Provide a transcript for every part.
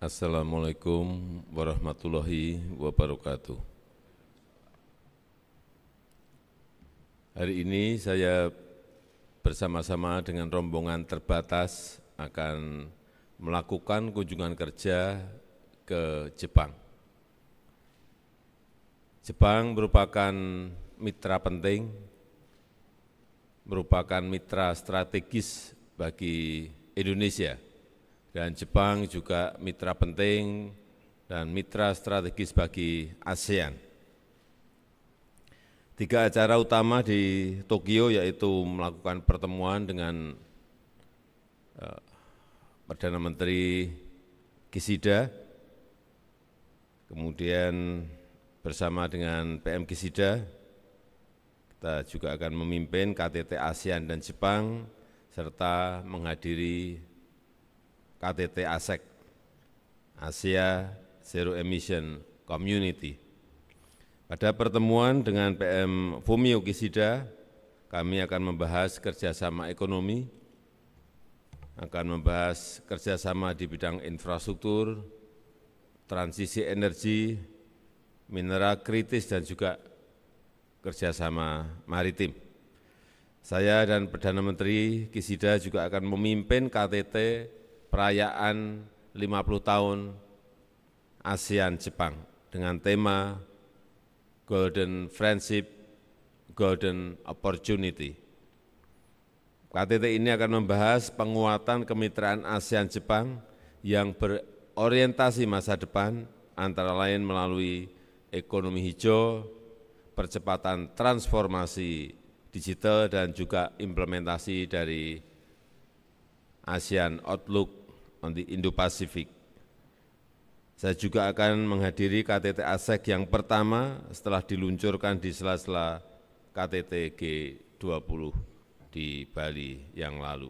Assalamualaikum warahmatullahi wabarakatuh. Hari ini saya bersama-sama dengan rombongan terbatas akan melakukan kunjungan kerja ke Jepang. Jepang merupakan mitra penting, merupakan mitra strategis bagi Indonesia dan Jepang juga mitra penting dan mitra strategis bagi ASEAN. Tiga acara utama di Tokyo yaitu melakukan pertemuan dengan eh, Perdana Menteri Kishida, kemudian bersama dengan PM Kishida, kita juga akan memimpin KTT ASEAN dan Jepang, serta menghadiri KTT ASEC, Asia Zero Emission Community. Pada pertemuan dengan PM Fumio Kishida, kami akan membahas kerjasama ekonomi, akan membahas kerjasama di bidang infrastruktur, transisi energi, mineral kritis, dan juga kerjasama maritim. Saya dan Perdana Menteri Kishida juga akan memimpin KTT perayaan 50 tahun ASEAN Jepang dengan tema Golden Friendship, Golden Opportunity. KTT ini akan membahas penguatan kemitraan ASEAN Jepang yang berorientasi masa depan antara lain melalui ekonomi hijau, percepatan transformasi digital dan juga implementasi dari ASEAN Outlook on the Indo-Pacific. Saya juga akan menghadiri KTT ASEC yang pertama setelah diluncurkan di sela-sela KTT G20 di Bali yang lalu.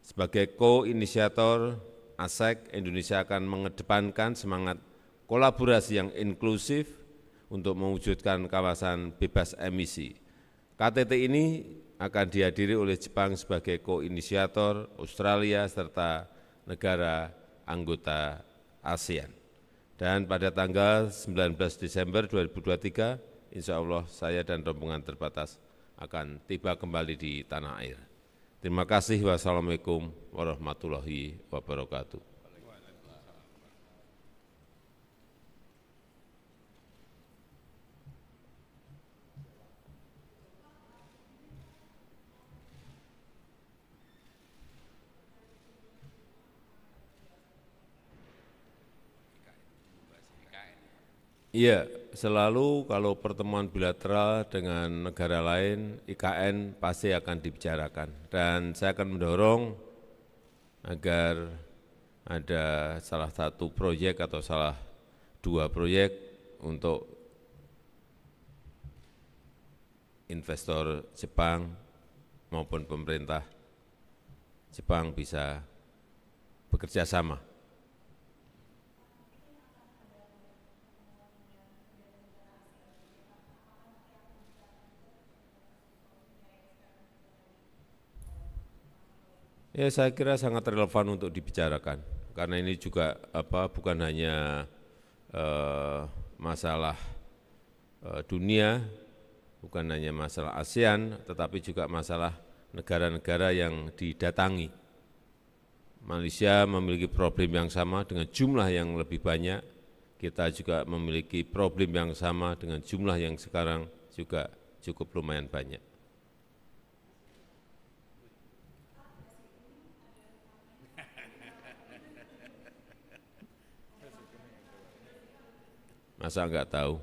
Sebagai ko-inisiator ASEC, Indonesia akan mengedepankan semangat kolaborasi yang inklusif untuk mewujudkan kawasan bebas emisi. KTT ini akan dihadiri oleh Jepang sebagai ko-inisiator, Australia, serta negara anggota ASEAN. Dan pada tanggal 19 Desember 2023, insya Allah saya dan rombongan terbatas akan tiba kembali di tanah air. Terima kasih. Wassalamualaikum warahmatullahi wabarakatuh. Iya, selalu kalau pertemuan bilateral dengan negara lain, IKN pasti akan dibicarakan. Dan saya akan mendorong agar ada salah satu proyek atau salah dua proyek untuk investor Jepang maupun pemerintah Jepang bisa bekerja sama. Ya saya kira sangat relevan untuk dibicarakan karena ini juga apa bukan hanya uh, masalah uh, dunia, bukan hanya masalah ASEAN, tetapi juga masalah negara-negara yang didatangi. Malaysia memiliki problem yang sama dengan jumlah yang lebih banyak, kita juga memiliki problem yang sama dengan jumlah yang sekarang juga cukup lumayan banyak. masa nggak tahu